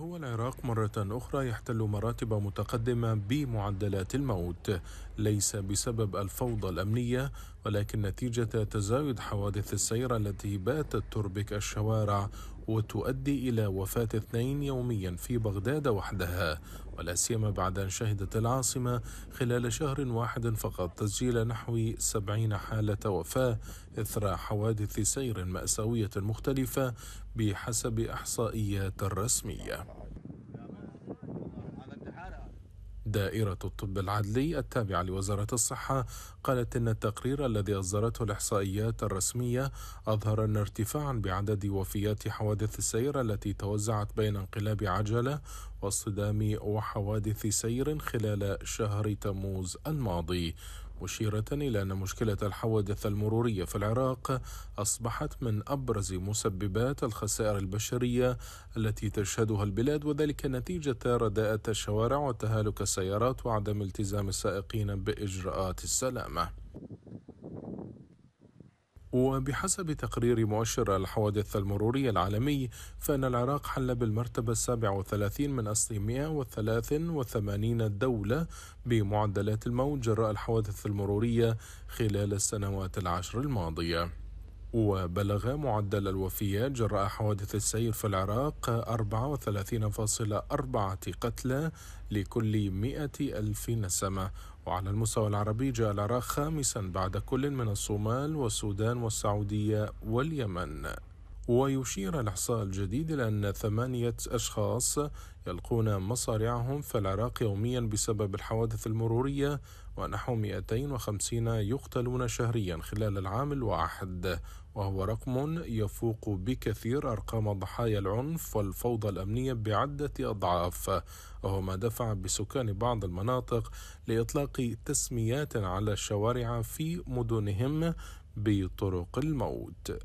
هو العراق مرة أخرى يحتل مراتب متقدمة بمعدلات الموت ليس بسبب الفوضى الأمنية ولكن نتيجة تزايد حوادث السير التي باتت تربك الشوارع وتؤدي إلى وفاة اثنين يوميا في بغداد وحدها ولا سيما بعد أن شهدت العاصمة خلال شهر واحد فقط تسجيل نحو سبعين حالة وفاة إثر حوادث سير مأساوية مختلفة بحسب إحصائيات رسمية دائرة الطب العدلي التابعة لوزارة الصحة قالت إن التقرير الذي أصدرته الإحصائيات الرسمية أظهر أن ارتفاعا بعدد وفيات حوادث السير التي توزعت بين انقلاب عجلة واصطدام وحوادث سير خلال شهر تموز الماضي مشيرة إلى أن مشكلة الحوادث المرورية في العراق أصبحت من أبرز مسببات الخسائر البشرية التي تشهدها البلاد وذلك نتيجة رداءة الشوارع وتهالك السيارات وعدم التزام السائقين بإجراءات السلامة وبحسب تقرير مؤشر الحوادث المرورية العالمي فإن العراق حل بالمرتبة السابعة وثلاثين من أصل 183 دولة بمعدلات الموت جراء الحوادث المرورية خلال السنوات العشر الماضية وبلغ معدل الوفيات جراء حوادث السير في العراق 34.4 قتلى لكل 100 ألف نسمة وعلى المستوى العربي جاء العراق خامسا بعد كل من الصومال والسودان والسعودية واليمن ويشير الإحصاء الجديد إلى أن ثمانية أشخاص يلقون مصارعهم في العراق يوميا بسبب الحوادث المرورية ونحو 250 يقتلون شهريا خلال العام الواحد وهو رقم يفوق بكثير أرقام ضحايا العنف والفوضى الأمنية بعدة أضعاف وهو ما دفع بسكان بعض المناطق لإطلاق تسميات على الشوارع في مدنهم بطرق الموت